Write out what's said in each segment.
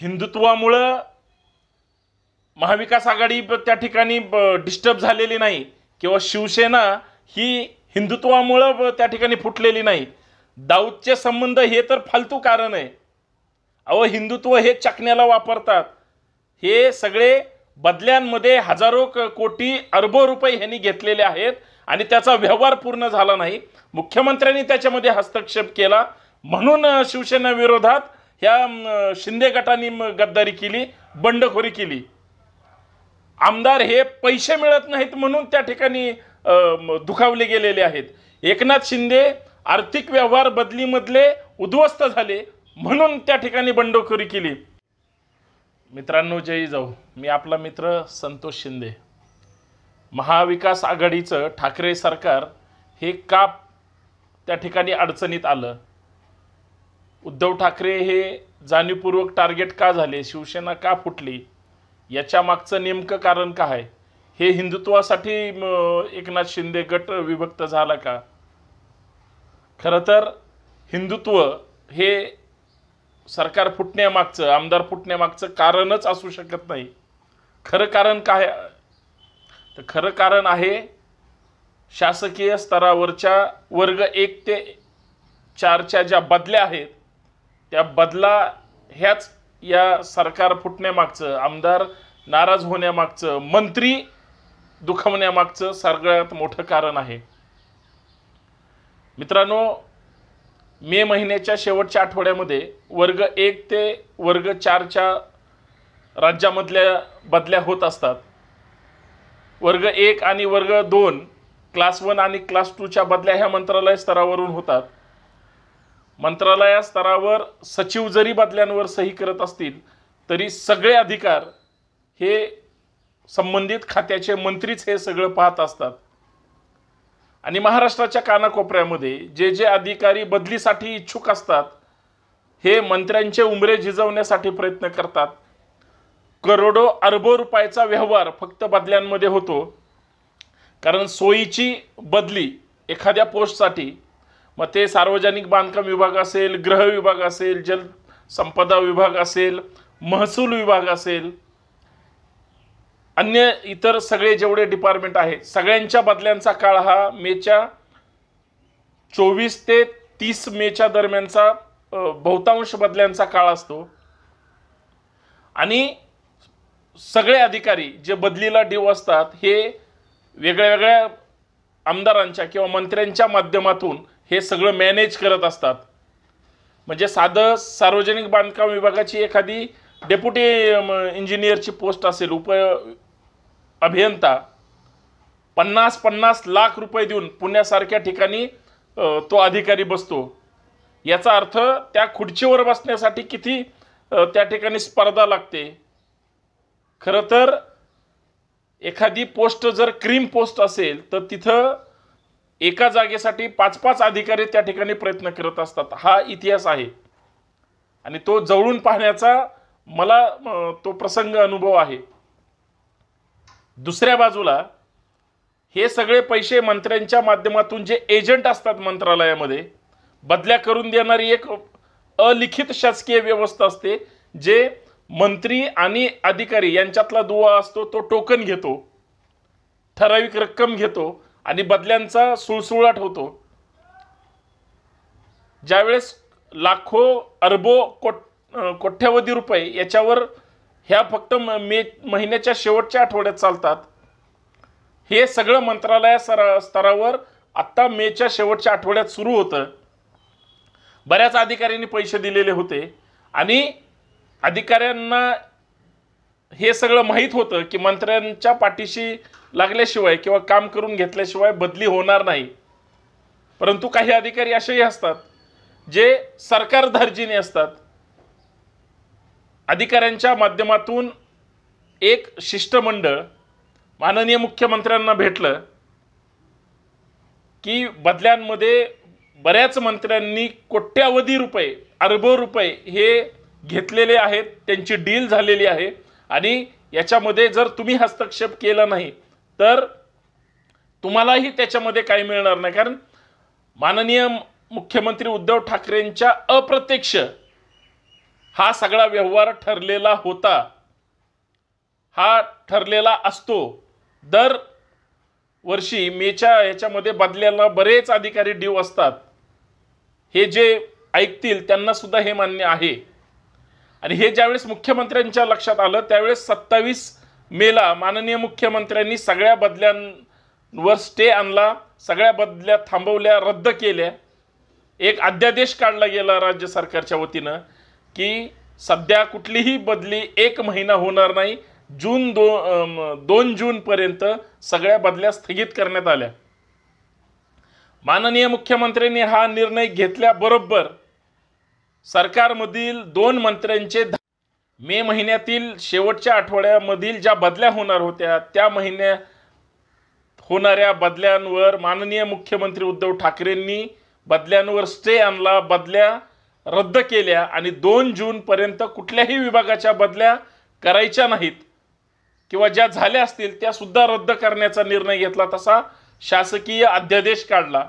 हिंदुत्वामुळं महाविकास आघाडी त्या ठिकाणी डिस्टर्ब झालेली नाही किंवा शिवसेना ही हिंदुत्वामुळं त्या ठिकाणी फुटलेली नाही दाऊदचे संबंध हे तर फालतू कारण आहे अहो हिंदुत्व हे चकण्याला वापरतात हे सगळे बदल्यांमध्ये हजारो कोटी अरबो रुपये ह्यांनी घेतलेले आहेत आणि त्याचा व्यवहार पूर्ण झाला नाही मुख्यमंत्र्यांनी त्याच्यामध्ये हस्तक्षेप केला म्हणून शिवसेना विरोधात ह्या शिंदे गटाने गद्दारी केली बंडखोरी केली आमदार हे पैसे मिळत नाहीत म्हणून त्या ठिकाणी दुखावले गेलेले आहेत एकनाथ शिंदे आर्थिक व्यवहार बदलीमधले उद्ध्वस्त झाले म्हणून त्या ठिकाणी बंडखोरी केली मित्रांनो जयी जाऊ मी आपला मित्र संतोष शिंदे महाविकास आघाडीचं ठाकरे सरकार हे काप त्या ठिकाणी अडचणीत आलं उद्धव ठाकरे हे जाणीवपूर्वक टार्गेट का झाले शिवसेना का फुटली याच्या मागचं नेमकं कारण काय हे हिंदुत्वासाठी एकनाथ शिंदे गट विभक्त झाला का खरं तर हिंदुत्व हे सरकार फुटण्यामागचं आमदार फुटण्यामागचं कारणच असू शकत नाही खरं कारण काय तर खरं कारण आहे शासकीय स्तरावरच्या वर्ग एक ते चारच्या ज्या बदल्या आहेत त्या बदला ह्याच या सरकार फुटण्यामागचं आमदार नाराज होण्यामागचं मंत्री दुखवण्यामागचं सगळ्यात मोठं कारण आहे मित्रांनो मे महिन्याच्या शेवटच्या आठवड्यामध्ये वर्ग एक ते वर्ग चारच्या राज्यामधल्या बदल्या होत असतात वर्ग एक आणि वर्ग दोन क्लास वन आणि क्लास टूच्या बदल्या ह्या मंत्रालय स्तरावरून होतात मंत्रालया स्तरावर सचिव जरी बदल्यांवर सही करत असतील तरी सगळे अधिकार हे संबंधित खात्याचे मंत्रीच हे सगळं पाहत असतात आणि महाराष्ट्राच्या कानाकोपऱ्यामध्ये जे जे अधिकारी बदलीसाठी इच्छुक असतात हे मंत्र्यांचे उमरे झिजवण्यासाठी प्रयत्न करतात करोडो अरबो रुपयाचा व्यवहार फक्त बदल्यांमध्ये होतो कारण सोयीची बदली एखाद्या पोस्टसाठी मग ते सार्वजनिक बांधकाम विभाग असेल गृह विभाग असेल जलसंपदा विभाग असेल महसूल विभाग असेल अन्य इतर सगळे जेवढे डिपार्टमेंट आहेत सगळ्यांच्या बदल्यांचा काळ हा मेच्या चोवीस ते तीस मेच्या दरम्यानचा बहुतांश बदल्यांचा काळ असतो आणि सगळे अधिकारी जे बदलीला डीव असतात हे वेगळ्या वेगळ्या आमदारांच्या किंवा मंत्र्यांच्या माध्यमातून हे सगळं मॅनेज करत असतात म्हणजे साधं सार्वजनिक बांधकाम विभागाची एखादी डेप्युटी इंजिनियरची पोस्ट असेल उप अभियंता पन्नास पन्नास लाख रुपये देऊन पुण्यासारख्या ठिकाणी तो अधिकारी बसतो याचा अर्थ त्या खुर्चीवर बसण्यासाठी किती त्या ठिकाणी स्पर्धा लागते खरं तर एखादी पोस्ट जर क्रीम पोस्ट असेल तर तिथं एका जागेसाठी पाच पाच अधिकारी त्या ठिकाणी प्रयत्न करत असतात हा इतिहास आहे आणि तो जवळून पाहण्याचा मला तो प्रसंग अनुभव आहे दुसऱ्या बाजूला हे सगळे पैसे मंत्र्यांच्या माध्यमातून जे एजंट असतात मंत्रालयामध्ये बदल्या करून देणारी एक अलिखित शासकीय व्यवस्था असते जे मंत्री आणि अधिकारी यांच्यातला दुवा असतो तो टोकन घेतो ठराविक रक्कम घेतो आणि बदल्यांचा सुळसुळाट होतो ज्यावेळेस लाखो अरबो कोट कोठ्यावधी रुपये याच्यावर ह्या फक्त मे महिन्याच्या शेवटच्या आठवड्यात चालतात हे सगळं मंत्रालया सरा स्तरावर आत्ता मेच्या शेवटच्या आठवड्यात सुरू होतं बऱ्याच अधिकाऱ्यांनी पैसे दिलेले होते आणि अधिकाऱ्यांना हे सगळं माहीत होतं की मंत्र्यांच्या पाठीशी लागल्याशिवाय किंवा काम करून घेतल्याशिवाय बदली होणार नाही परंतु काही अधिकारी असेही असतात जे सरकार दर्जीने असतात अधिकाऱ्यांच्या माध्यमातून एक शिष्टमंडळ माननीय मुख्यमंत्र्यांना भेटलं की बदल्यांमध्ये बऱ्याच मंत्र्यांनी कोट्यावधी रुपये अरबो रुपये हे घेतलेले आहेत त्यांची डील झालेली आहे आणि याच्यामध्ये जर तुम्ही हस्तक्षेप केला नाही तर तुम्हालाही त्याच्यामध्ये काही मिळणार नाही कारण माननीय मुख्यमंत्री उद्धव ठाकरेंच्या अप्रत्यक्ष हा सगळा व्यवहार ठरलेला होता हा ठरलेला असतो दर वर्षी मेच्या याच्यामध्ये बदलेला बरेच अधिकारी डीव असतात हे जे ऐकतील त्यांना सुद्धा हे मान्य आहे आणि हे ज्यावेळेस मुख्यमंत्र्यांच्या लक्षात आलं त्यावेळेस सत्तावीस मेला माननीय मुख्यमंत्र्यांनी सगळ्या बदल्यांवर स्टे आणला सगळ्या बदल्या थांबवल्या रद्द केल्या एक अध्यादेश काढला गेला राज्य सरकारच्या वतीनं की सध्या कुठलीही बदली एक महिना होणार नाही जून दो दोन जूनपर्यंत सगळ्या बदल्या स्थगित करण्यात आल्या माननीय मुख्यमंत्र्यांनी हा निर्णय घेतल्याबरोबर सरकारमधील दोन मंत्र्यांचे मे महिन्यातील शेवटच्या आठवड्यामधील ज्या बदल्या होणार होत्या त्या महिन्या होणाऱ्या बदल्यांवर माननीय मुख्यमंत्री उद्धव ठाकरेंनी बदल्यांवर स्टे आणला बदल्या रद्द केल्या आणि दोन जूनपर्यंत कुठल्याही विभागाच्या बदल्या करायच्या नाहीत किंवा ज्या झाल्या असतील त्या सुद्धा रद्द करण्याचा निर्णय घेतला तसा शासकीय अध्यादेश काढला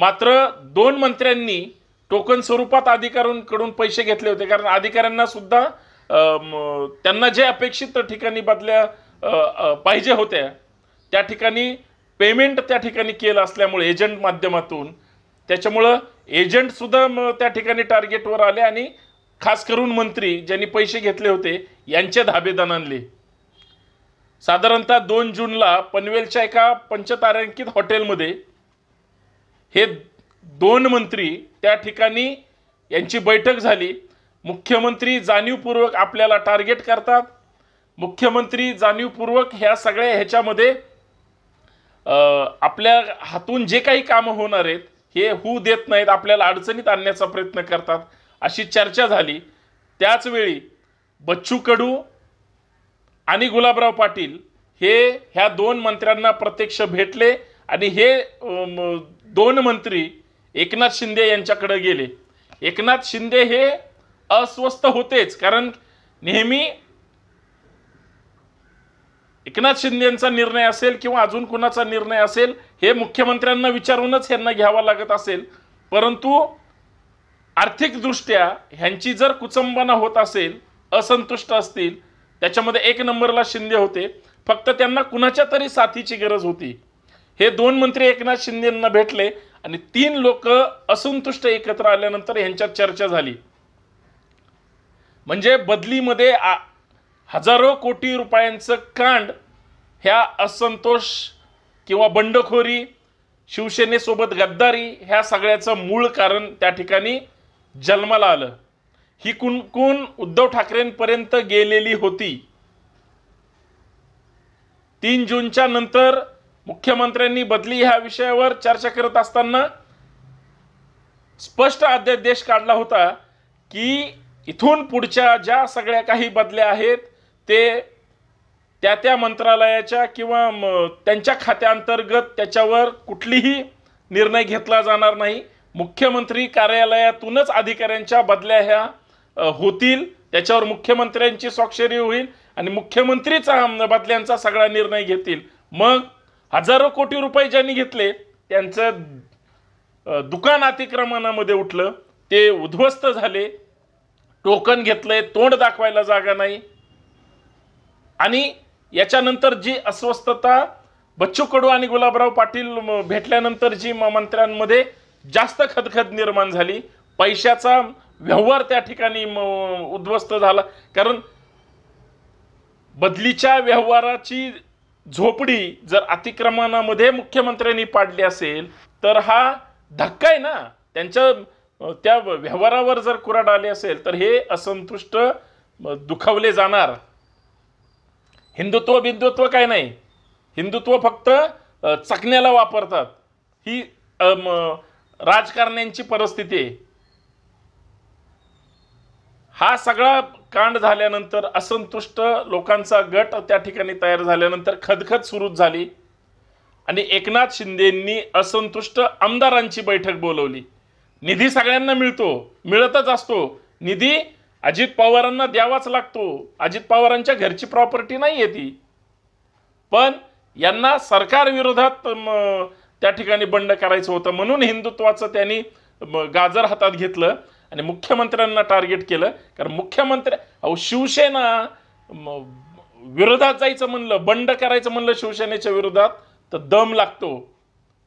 मात्र दोन मंत्र्यांनी टोकन स्वरूपात अधिकाऱ्यांकडून पैसे घेतले होते कारण अधिकाऱ्यांना सुद्धा त्यांना जे अपेक्षित ठिकाणी बदल्या पाहिजे होत्या त्या ठिकाणी पेमेंट त्या ठिकाणी केलं असल्यामुळे एजंट माध्यमातून त्याच्यामुळं एजंटसुद्धा त्या ठिकाणी टार्गेटवर आले आणि खास करून मंत्री ज्यांनी पैसे घेतले होते यांचे धाबेदान आणले साधारणतः दोन जूनला पनवेलच्या एका पंचतारांकित हॉटेलमध्ये हे दोन मंत्री त्या ठिकाणी यांची बैठक झाली मुख्यमंत्री जाणीवपूर्वक आपल्याला टार्गेट करतात मुख्यमंत्री जाणीवपूर्वक ह्या सगळ्या ह्याच्यामध्ये आपल्या हातून जे काही कामं होणार आहेत हे होऊ देत नाहीत आपल्याला अडचणीत आणण्याचा प्रयत्न करतात अशी चर्चा झाली त्याचवेळी बच्चू कडू आणि गुलाबराव पाटील हे ह्या दोन मंत्र्यांना प्रत्यक्ष भेटले आणि हे दोन मंत्री एकनाथ शिंदे यांच्याकडे गेले एकनाथ शिंदे हे अस्वस्थ होतेच कारण नेहमी एकनाथ शिंदे यांचा निर्णय असेल किंवा अजून कुणाचा निर्णय असेल हे मुख्यमंत्र्यांना विचारूनच यांना घ्यावा लागत असेल परंतु आर्थिकदृष्ट्या ह्यांची जर कुचंबना होत असेल असंतुष्ट असतील त्याच्यामध्ये एक नंबरला शिंदे होते फक्त त्यांना कुणाच्या तरी साथीची गरज होती हे दोन मंत्री एकनाथ शिंदेंना भेटले आणि तीन लोक असंतुष्ट एकत्र आल्यानंतर यांच्यात चर्चा झाली म्हणजे बदलीमध्ये हजारो कोटी रुपयांचं कांड ह्या असंतोष किंवा बंडखोरी शिवसेनेसोबत गद्दारी ह्या सगळ्याचं मूळ कारण त्या ठिकाणी जन्माला आलं ही कुणकुण उद्धव ठाकरेंपर्यंत गेलेली होती तीन जूनच्या नंतर मुख्यमंत्र्यांनी बदली ह्या विषयावर चर्चा करत असताना स्पष्ट अध्यादेश काढला होता की इथून पुढच्या ज्या सगळ्या काही बदल्या आहेत ते त्या त्या मंत्रालयाच्या किंवा त्यांच्या खात्याअंतर्गत त्याच्यावर कुठलीही निर्णय घेतला जाणार नाही मुख्यमंत्री कार्यालयातूनच अधिकाऱ्यांच्या बदल्या ह्या होतील त्याच्यावर मुख्यमंत्र्यांची स्वाक्षरी होईल आणि मुख्यमंत्रीचा बदल्यांचा सगळा निर्णय घेतील मग हजारो कोटी रुपये ज्यांनी घेतले त्यांचं दुकान अतिक्रमणामध्ये उठलं ते उद्ध्वस्त झाले टोकन घेतलंय तोंड दाखवायला जागा नाही आणि याच्यानंतर जी अस्वस्थता बच्चू कडू आणि गुलाबराव पाटील भेटल्यानंतर जी मंत्र्यांमध्ये जास्त खदखद निर्माण झाली पैशाचा व्यवहार त्या ठिकाणी उद्ध्वस्त झाला कारण बदलीच्या व्यवहाराची झोपडी जर अतिक्रमणामध्ये मुख्यमंत्र्यांनी पाडली असेल तर हा धक्का आहे ना त्यांच्या त्या व्यवहारावर जर कुराड आले असेल तर हे असंतुष्ट दुखावले जाणार हिंदुत्व बिंदुत्व काय नाही हिंदुत्व फक्त चकण्याला वापरतात ही राजकारण्यांची परिस्थिती हा सगळा कांड झाल्यानंतर असंतुष्ट लोकांचा गट त्या ठिकाणी तयार झाल्यानंतर खदखद सुरूच झाली आणि एकनाथ शिंदेंनी असंतुष्ट आमदारांची बैठक बोलवली निधी सगळ्यांना मिळतो मिळतच असतो निधी अजित पवारांना द्यावाच लागतो अजित पवारांच्या घरची प्रॉपर्टी नाही आहे ती पण यांना सरकार विरोधात त्या ठिकाणी बंड करायचं होतं म्हणून हिंदुत्वाचं त्यांनी गाजर हातात घेतलं आणि मुख्यमंत्र्यांना टार्गेट केलं कारण मुख्यमंत्री अहो शिवसेना विरोधात जायचं म्हणलं बंड करायचं म्हणलं शिवसेनेच्या विरोधात तर दम लागतो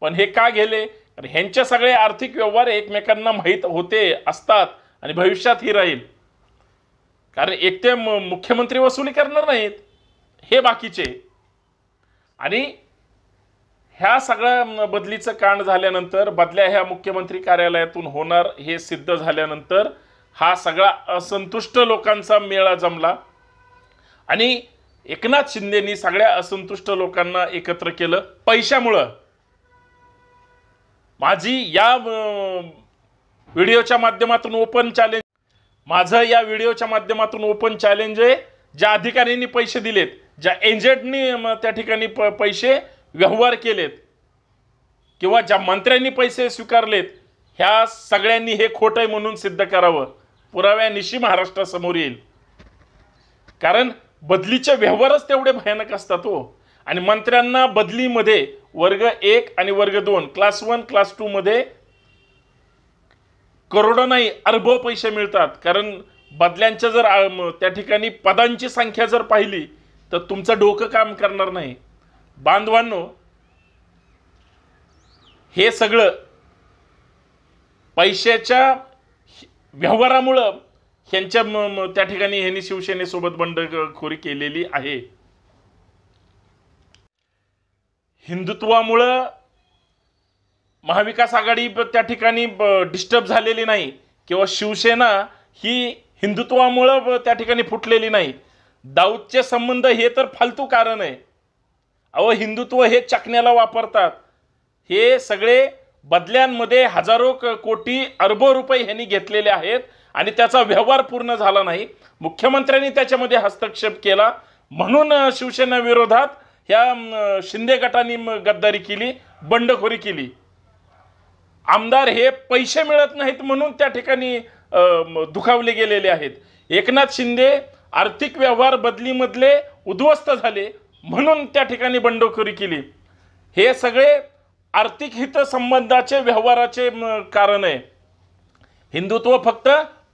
पण हे का गेले कारण ह्यांचे सगळे आर्थिक व्यवहार एकमेकांना माहीत होते असतात आणि भविष्यात ही राहील कारण एकटे मुख्यमंत्री वसुली करणार नाहीत हे बाकीचे आणि ह्या सगळ्या बदलीचं कांड झाल्यानंतर बदल्या ह्या मुख्यमंत्री कार्यालयातून होणार हे सिद्ध झाल्यानंतर हा सगळा असंतुष्ट लोकांचा मेळा जमला आणि एकनाथ शिंदेनी सगळ्या असंतुष्ट लोकांना एकत्र केलं पैशामुळं माझी या व्हिडिओच्या माध्यमातून ओपन चॅलेंज माझं या व्हिडिओच्या माध्यमातून ओपन चॅलेंज आहे ज्या अधिकाऱ्यांनी पैसे दिलेत ज्या एजंटनी त्या ठिकाणी प पैसे व्यवहार केलेत किंवा ज्या मंत्र्यांनी पैसे स्वीकारलेत ह्या सगळ्यांनी हे खोट आहे म्हणून सिद्ध करावं पुराव्यानिशी महाराष्ट्रासमोर येईल कारण बदलीचे व्यवहारच तेवढे भयानक असतात हो आणि मंत्र्यांना बदलीमध्ये वर्ग एक आणि वर्ग दोन क्लास वन क्लास मध्ये करोडो नाही अर्बो पैसे मिळतात कारण बदल्यांच्या जर त्या ठिकाणी पदांची संख्या जर पाहिली तर तुमचं डोकं काम करणार नाही बांधवांनो हे सगळं पैशाच्या व्यवहारामुळं ह्यांच्या त्या ठिकाणी ह्यांनी शिवसेनेसोबत बंडखोरी केलेली आहे हिंदुत्वामुळं महाविकास आघाडी त्या ठिकाणी डिस्टर्ब झालेली नाही किंवा शिवसेना ही हिंदुत्वामुळं त्या ठिकाणी फुटलेली नाही दाऊदचे संबंध हे तर फालतू कारण आहे अहो हिंदुत्व हे चकण्याला वापरतात हे सगळे बदल्यांमध्ये हजारो कोटी अरबो रुपये ह्यांनी घेतलेले आहेत आणि त्याचा व्यवहार पूर्ण झाला नाही मुख्यमंत्र्यांनी त्याच्यामध्ये हस्तक्षेप केला म्हणून शिवसेना विरोधात ह्या शिंदे गटाने गद्दारी केली बंडखोरी केली आमदार हे पैसे मिळत नाहीत म्हणून त्या ठिकाणी दुखावले गेलेले आहेत एकनाथ शिंदे आर्थिक व्यवहार बदलीमधले उद्ध्वस्त झाले म्हणून त्या ठिकाणी बंडखोरी केली हे सगळे आर्थिक हितसंबंधाचे व्यवहाराचे कारण आहे हिंदुत्व फक्त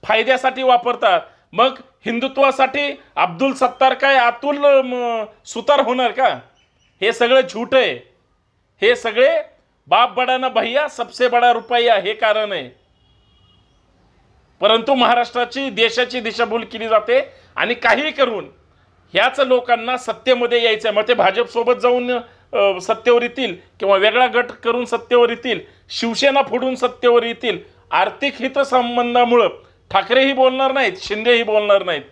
फायद्यासाठी वापरतात मग हिंदुत्वासाठी अब्दुल सत्तार काय अतुल सुतार होणार का हे सगळं झूट आहे हे सगळे बाप बडाना भैया सबसे बडा रुपया हे कारण आहे परंतु महाराष्ट्राची देशाची दिशाभूल केली जाते आणि काही करून ह्याच लोकांना सत्तेमध्ये यायचं आहे मग ते भाजपसोबत जाऊन सत्तेवर येतील किंवा वेगळा गट करून सत्तेवर येतील शिवसेना फोडून सत्तेवर येतील आर्थिक हितसंबंधामुळं ठाकरेही बोलणार नाहीत शिंदेही बोलणार नाहीत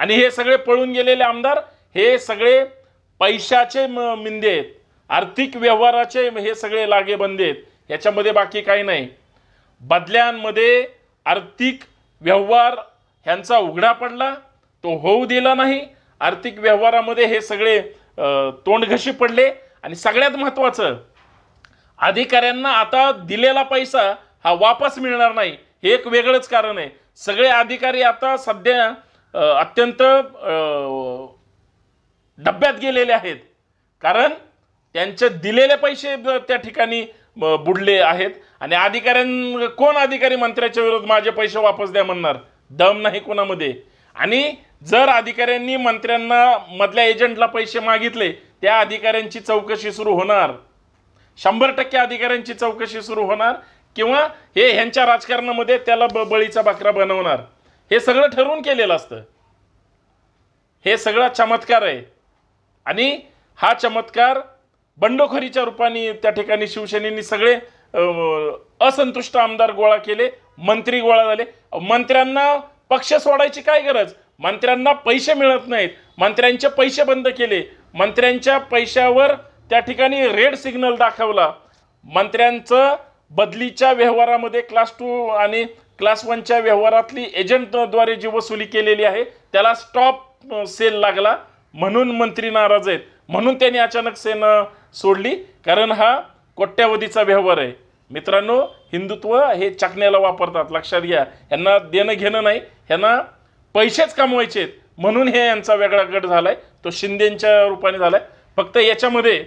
आणि हे सगळे पळून गेलेले आमदार हे सगळे पैशाचे मिंदे आहेत आर्थिक व्यवहाराचे हे सगळे लागेबंदे आहेत ह्याच्यामध्ये बाकी काही नाही बदल्यांमध्ये आर्थिक व्यवहार ह्यांचा उघडा पडला तो होऊ दिला नाही आर्थिक व्यवहारामध्ये हे सगळे तोंडघशी पडले आणि सगळ्यात महत्त्वाचं अधिकाऱ्यांना आता दिलेला पैसा हा वापस मिळणार नाही हे एक वेगळंच कारण आहे सगळे अधिकारी आता सध्या अत्यंत डब्यात गेलेले आहेत कारण त्यांचे दिलेले पैसे त्या ठिकाणी बुडले आहेत आणि अधिकाऱ्यां कोण अधिकारी मंत्र्याच्या विरोधात माझे पैसे वापस द्या म्हणणार दम नाही कोणामध्ये आणि जर अधिकाऱ्यांनी मंत्र्यांना मधल्या एजंटला पैसे मागितले त्या अधिकाऱ्यांची चौकशी सुरू होणार शंभर टक्के अधिकाऱ्यांची चौकशी सुरू होणार किंवा हे ह्यांच्या राजकारणामध्ये त्याला बळीचा बाकरा बनवणार हे सगळं ठरवून केलेलं असतं हे सगळा चमत्कार आहे आणि हा चमत्कार बंडखोरीच्या रूपाने त्या ठिकाणी शिवसेनेने सगळे असंतुष्ट आमदार गोळा केले मंत्री गोळा झाले मंत्र्यांना पक्ष सोडायची काय गरज मंत्र्यांना पैसे मिळत नाहीत मंत्र्यांचे पैसे बंद केले मंत्र्यांच्या पैशावर त्या ठिकाणी रेड सिग्नल दाखवला मंत्र्यांचं बदलीच्या व्यवहारामध्ये क्लास टू आणि क्लास वनच्या व्यवहारातली एजंटद्वारे जी वसुली केलेली आहे त्याला स्टॉप सेल लागला म्हणून मंत्री नाराज आहेत म्हणून त्यांनी अचानक सेन सोडली कारण हा कोट्यावधीचा व्यवहार आहे मित्रांनो हिंदुत्व हे चाकण्याला वापरतात लक्षात घ्या यांना देणं घेणं नाही ह्यांना पैसेच कमवायचे म्हणून हे यांचा वेगळा गट झाला आहे तो शिंदेंच्या रूपाने झाला आहे फक्त याच्यामध्ये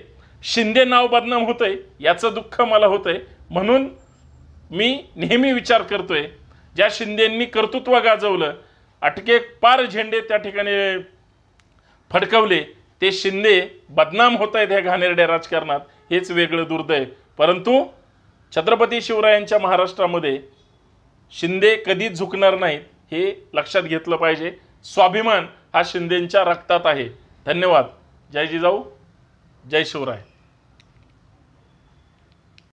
शिंदे नाव बदनाम होतं आहे याचं दुःख मला होतं आहे म्हणून मी नेहमी विचार करतो आहे ज्या शिंदेंनी कर्तृत्व गाजवलं अटके पार झेंडे त्या ठिकाणी फडकवले ते शिंदे बदनाम होत आहेत ह्या घाणेरड्या राजकारणात हेच वेगळं दुर्दैव परंतु छत्रपती शिवरायांच्या महाराष्ट्रामध्ये शिंदे कधीच झुकणार नाहीत हे लक्षात घेतलं पाहिजे स्वाभिमान हा शिंदेंच्या रक्तात आहे धन्यवाद जय जिजाऊ जय शिवराय